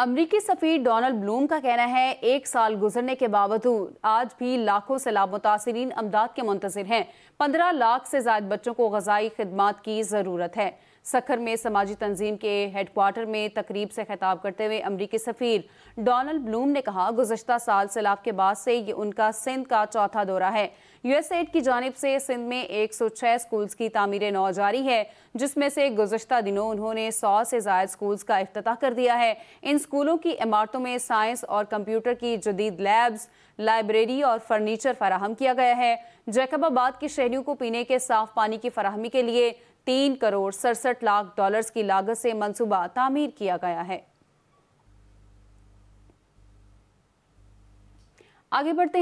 अमरीकी सफ़ीर Donald Bloom का कहना है एक साल गुजरने के बावजूद आज भी लाखों सैलाब मुतासरीन अमदाद के मुंतजर हैं पंद्रह लाख से ज्यादा बच्चों को गजाई खदमात की ज़रूरत है सखर में समाजी तंजीम के हेडकोार्टर में तकरीब से खिताब करते हुए अमरीकी सफ़ीर डोनाल्ड ब्लूम ने कहा गुजशत साल सैलाब के बाद से ये उनका सिंध का चौथा दौरा है यूएस एड की जानब से सिंध में एक सौ छः स्कूल्स की तमीर नौ जारी है जिसमें से गुजशत दिनों उन्होंने सौ से ज्यादा स्कूल्स का अफ्त कर दिया है इन स्कूलों की इमारतों में साइंस और कंप्यूटर की जदीद लैब्स लाइब्रेरी और फर्नीचर फराहम किया गया है जैकबाबाद के शहरियों को पीने के साफ पानी की फराहमी के लिए तीन करोड़ सड़सठ लाख डॉलर्स की लागत से मनसूबा तामीर किया गया है आगे बढ़ते